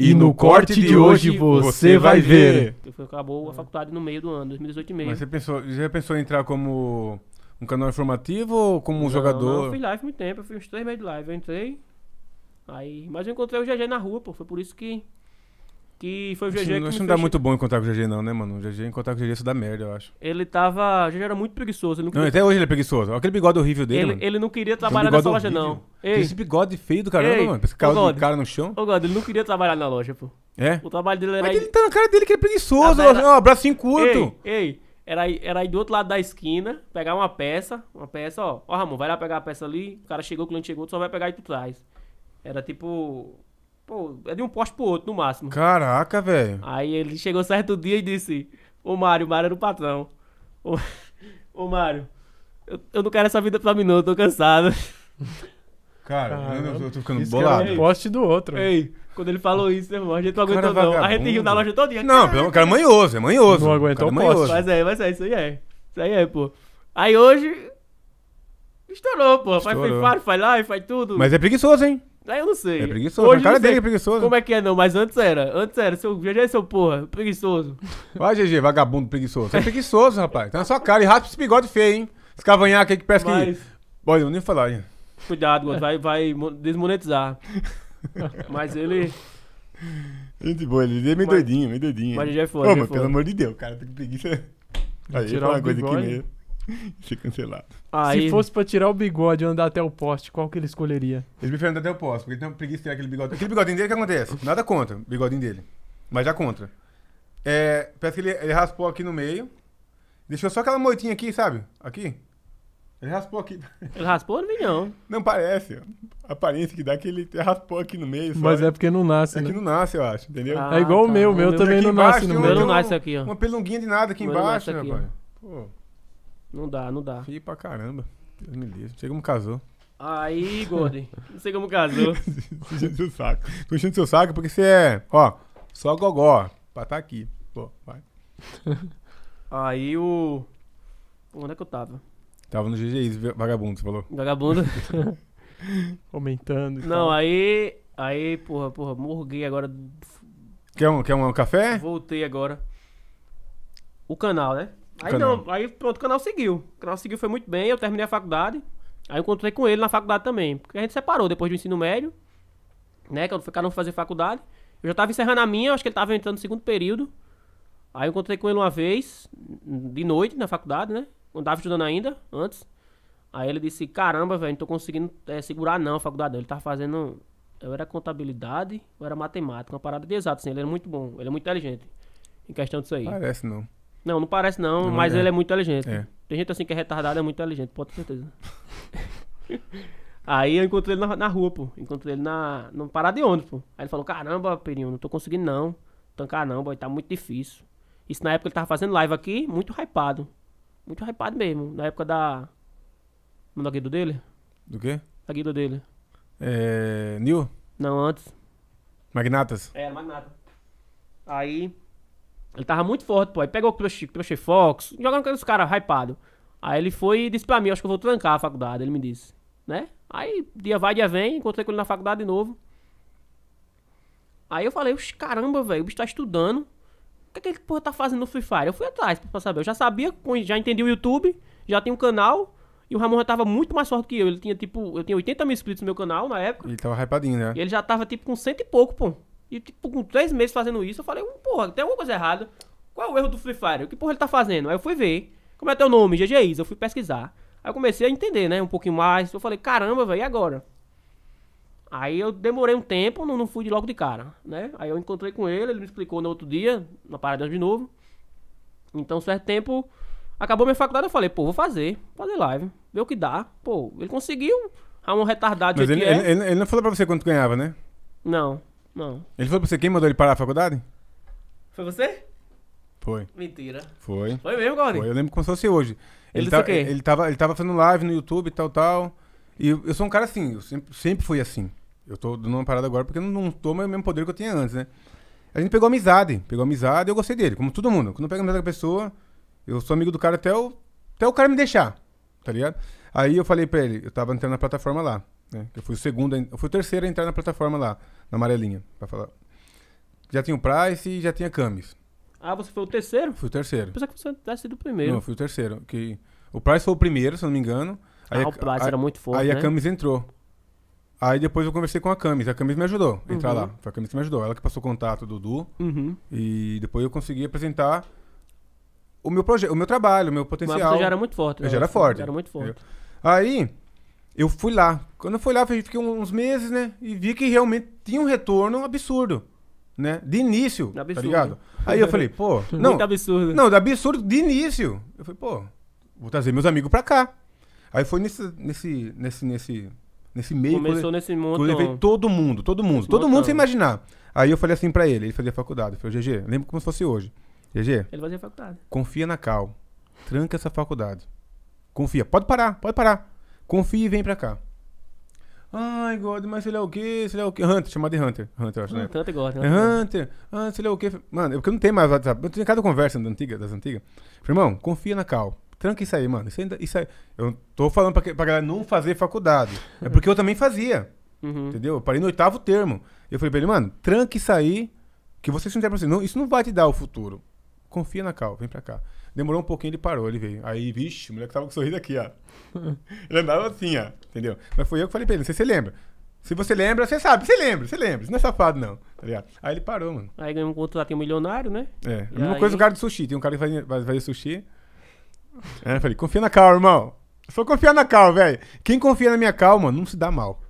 E no corte de hoje você vai ver. Acabou a faculdade no meio do ano, 2018 e meio. Mas você pensou, você já pensou em entrar como um canal informativo ou como um não, jogador? Não, eu fui live muito tempo, eu fiz uns três meses de live. Eu entrei, aí, mas eu encontrei o GG na rua, pô. Foi por isso que que foi o GG que. Acho que não dá muito bom encontrar com o GG, não, né, mano? O GG, encontrar com o GG, isso dá merda, eu acho. Ele tava. O GG era muito preguiçoso. Ele não, queria... não até hoje ele é preguiçoso. aquele bigode horrível dele. Ele, mano. ele não queria trabalhar nessa loja, não. Ei. Esse bigode feio do caramba, Ei. mano. Esse cara, God, cara no chão. Ô, God, ele não queria trabalhar na loja, pô. É? O trabalho dele era. Mas ele tá na cara dele que é preguiçoso, era... ó, abracinho curto. Ei, ei. Era, era ir do outro lado da esquina, pegar uma peça, uma peça, ó. Ó, Ramon, vai lá pegar a peça ali. O cara chegou, o cliente chegou, tu só vai pegar e tu traz. Era tipo Pô, é de um poste pro outro, no máximo. Caraca, velho. Aí ele chegou certo dia e disse: Ô Mário, o Mário era o patrão. Ô, ô Mário, eu, eu não quero essa vida pra mim, não, eu tô cansado. Cara, eu, eu tô ficando bolado. É um poste do outro. Ei, quando ele falou isso, irmão, a gente não aguentou, não. A gente riu na loja dia Não, cara, o cara é manhoso, é manhoso. Não aguentou o é poste. Mas é, mas é, isso aí é. Isso aí é, pô. Aí hoje. Estourou, pô. Estourou. Faz free faz live, faz tudo. Mas é preguiçoso, hein? Aí eu não sei. É preguiçoso. Hoje, a cara dele é preguiçoso. Como é que é, não? Mas antes era. Antes era. Seu GG, seu porra. Preguiçoso. Vai, GG, vagabundo preguiçoso. Você é preguiçoso, rapaz. Tá na sua cara. E raspa esse bigode feio, hein? Esse cavanhaque aí que parece Mas... que... Olha, eu nem falar Cuidado, mano. Vai, vai desmonetizar. Mas ele... Gente boa, ele é meio mas, doidinho, meio doidinho. Mas já é foi, é pelo amor de Deus, cara, tem que preguiça. Aí, uma coisa aqui mesmo. ser cancelado. Ah, Se fosse pra tirar o bigode e andar até o poste, qual que ele escolheria? Ele prefere andar até o poste, porque ele tem uma preguiça de ter aquele bigode. Aquele bigodinho dele, o que acontece? Nada contra o bigodinho dele. Mas já contra. É, parece que ele, ele raspou aqui no meio. Deixou só aquela moitinha aqui, sabe? Aqui. Ele raspou aqui. Ele raspou? Não não. Não parece. A aparência que dá é que ele raspou aqui no meio. Mas é porque não nasce. É né? que não nasce, eu acho, entendeu? Ah, é igual tá. o meu. O meu também não nasce no meio. O meu não nasce aqui, ó. Uma pelunguinha de nada aqui embaixo, meu né, pai. Pô. Não dá, não dá. fui pra caramba. Deus me livre. Não sei como casou. Aí, Gordon. não sei como casou. Tô enchendo seu saco. Tô enchendo seu saco porque você é, ó, só gogó. Pra tá aqui. Pô, vai. Aí o. onde é que eu tava? Tava no GGI, vagabundo, você falou. Vagabundo. Comentando. Não, tal. aí. Aí, porra, porra, morguei agora. Quer um, quer um café? Voltei agora. O canal, né? Aí canal. não, aí pronto, o canal seguiu. O canal seguiu, foi muito bem, eu terminei a faculdade. Aí eu encontrei com ele na faculdade também. Porque a gente separou depois do ensino médio, né? quando eu cada um fazer faculdade. Eu já tava encerrando a minha, acho que ele tava entrando no segundo período. Aí eu encontrei com ele uma vez, de noite, na faculdade, né? Quando tava estudando ainda, antes. Aí ele disse, caramba, velho, não tô conseguindo é, segurar não a faculdade. Ele tava fazendo. Eu era contabilidade, eu era matemática, uma parada de exato, assim. Ele era muito bom, ele é muito inteligente. Em questão disso aí. Parece não. Não, não parece não, não mas é. ele é muito inteligente. É. Tem gente assim que é retardada, é muito inteligente, pode ter certeza. Aí eu encontrei ele na, na, rua, pô. Encontrei ele na, no parar de ônibus, pô. Aí ele falou, caramba, Perinho, não tô conseguindo não tancar não, boy, tá muito difícil. Isso na época ele tava fazendo live aqui, muito hypado. Muito hypado mesmo, na época da... Não, da guido dele? Do quê? Da guido dele. É... New? Não, antes. Magnatas? É, Magnata. Aí... Ele tava muito forte, pô. Aí pegou o Crochet Fox, jogando com os caras hypado. Aí ele foi e disse pra mim, acho que eu vou trancar a faculdade, ele me disse, né? Aí dia vai, dia vem, encontrei com ele na faculdade de novo. Aí eu falei, caramba, velho, o bicho tá estudando. O que é que ele porra, tá fazendo no Free Fire? Eu fui atrás pra saber. Eu já sabia, já entendi o YouTube, já tinha um canal. E o Ramon já tava muito mais forte que eu. Ele tinha, tipo, eu tinha 80 mil inscritos no meu canal na época. Ele tava hypadinho, né? E ele já tava, tipo, com cento e pouco, pô. E, tipo, com três meses fazendo isso, eu falei, porra, tem alguma coisa errada. Qual é o erro do Free Fire? O que porra ele tá fazendo? Aí eu fui ver. Como é teu nome? GGIs. Eu fui pesquisar. Aí eu comecei a entender, né? Um pouquinho mais. Eu falei, caramba, velho, e agora? Aí eu demorei um tempo, não, não fui de logo de cara, né? Aí eu encontrei com ele, ele me explicou no outro dia, na parada de novo. Então, certo tempo, acabou minha faculdade, eu falei, pô, vou fazer, fazer live, ver o que dá. Pô, ele conseguiu, a um retardado Mas ele, é. ele, ele, não falou pra você quanto ganhava, né? Não. Não. Ele foi pra você quem mandou ele parar a faculdade? Foi você? Foi. Mentira. Foi. Foi mesmo, Gordinho? Foi, eu lembro como se fosse hoje. Ele, ele, tá, ele, tava, ele tava fazendo live no YouTube e tal, tal. E eu, eu sou um cara assim, eu sempre, sempre fui assim. Eu tô dando uma parada agora porque eu não, tô mais o mesmo poder que eu tinha antes, né? A gente pegou amizade, pegou amizade eu gostei dele, como todo mundo. Quando eu pego amizade com a pessoa, eu sou amigo do cara até o, até o cara me deixar, tá ligado? Aí eu falei pra ele, eu tava entrando na plataforma lá. Né? Eu fui o segundo, eu fui o terceiro a entrar na plataforma lá, na amarelinha, para falar. Já tinha o Price e já tinha Camis. Ah, você foi o terceiro? Fui o terceiro. Pensa que você tivesse sido o primeiro. Não, fui o terceiro. Que... O Price foi o primeiro, se eu não me engano. Ah, aí ah, a, o Price a, era muito forte. Aí né? a Camis entrou. Aí depois eu conversei com a Camis. A Camis me ajudou a entrar uhum. lá. Foi a Camis que me ajudou. Ela que passou o contato do Dudu. Uhum. E depois eu consegui apresentar o meu projeto, o meu trabalho, o meu potencial. Mas você já era muito forte. Eu já né? era forte. Já era muito forte. Eu... Aí eu fui lá. Quando eu fui lá, fiquei uns meses, né? E vi que realmente tinha um retorno absurdo. Né? De início, tá absurdo. tá ligado? Aí eu falei, pô... Não, Muito absurdo. Não, absurdo de início. Eu falei, pô, vou trazer meus amigos pra cá. Aí foi nesse, nesse, nesse, nesse, nesse meio... Começou nesse mundo. Eu levei todo mundo, todo mundo. Todo montão. mundo sem imaginar. Aí eu falei assim pra ele, ele fazia faculdade. Eu falei, GG, lembro como se fosse hoje. GG... Ele fazia faculdade. Confia na Cal. Tranca essa faculdade. Confia. Pode parar, pode parar. Confia e vem pra cá. Ai, God, mas ele é o quê? Ele é o quê? Hunter, chamado de Hunter. Hunter, eu acho, né? Hunter, eu gosto. É Hunter. Ah, ele é o quê. Mano, é porque não tem mais WhatsApp. Eu tinha cada conversa da antiga, das antigas. Irmão, confia na Cal. Tranca isso aí, mano. Isso ainda, isso aí. Eu tô falando pra, pra galera não fazer faculdade. É porque eu também fazia. Uhum. Entendeu? Eu parei no oitavo termo. Eu falei pra ele, mano, tranca isso aí, que você se assim. Não, isso não vai te dar o futuro. Confia na Cal, vem pra cá. Demorou um pouquinho, ele parou, ele veio. Aí, vixe, o moleque tava com um sorriso aqui, ó. ele andava assim, ó. Entendeu? Mas foi eu que falei pra ele, não sei se você lembra. Se você lembra, você sabe, você lembra, você lembra. Você não é safado, não. Tá ligado? Aí ele parou, mano. Aí ganhou um contrato em um milionário, né? É. E a mesma aí... coisa o cara do sushi. Tem um cara que fazia, fazia sushi. É, eu falei, confia na Cal, irmão. Só confia na Cal, velho. Quem confia na minha Cal, mano, não se dá mal.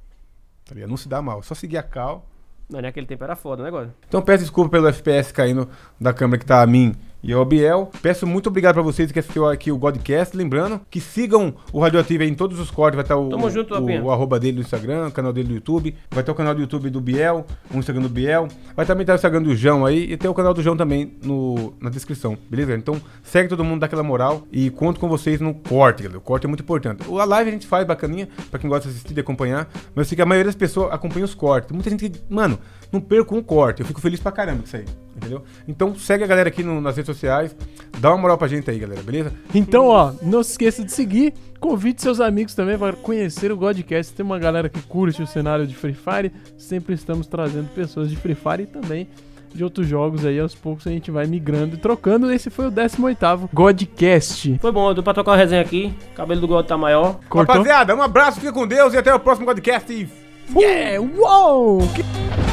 Tá não se dá mal. Só seguir a Cal. Não, naquele tempo era foda, né, agora? Então peço desculpa pelo FPS caindo da câmera que tá a mim e ao Biel. Peço muito obrigado para vocês que assistiu aqui o Godcast. Lembrando que sigam o Radioativo em todos os cortes. Vai estar tá o, Tamo junto, o, o arroba dele no Instagram, o canal dele no YouTube. Vai ter o canal do YouTube do Biel, o Instagram do Biel. Vai também estar o Instagram do João aí e tem o canal do João também no, na descrição, beleza? Então segue todo mundo daquela moral e conto com vocês no corte, galera. O corte é muito importante. A live a gente faz bacaninha para quem gosta de assistir e acompanhar, mas eu sei que a maioria das pessoas acompanha os cortes. Muita gente que, mano, não perco um corte. Eu fico feliz pra caramba com isso aí, entendeu? Então segue a galera aqui no, nas redes sociais. Dá uma moral pra gente aí, galera, beleza? Então, ó, não se esqueça de seguir. Convide seus amigos também para conhecer o Godcast. Tem uma galera que curte o cenário de Free Fire. Sempre estamos trazendo pessoas de Free Fire e também de outros jogos aí, aos poucos a gente vai migrando e trocando. Esse foi o 18 Godcast. Foi bom, deu pra trocar uma resenha aqui. O cabelo do God tá maior. Cortou? Rapaziada, um abraço, fica com Deus e até o próximo Godcast. E... Yeah, uou! Que...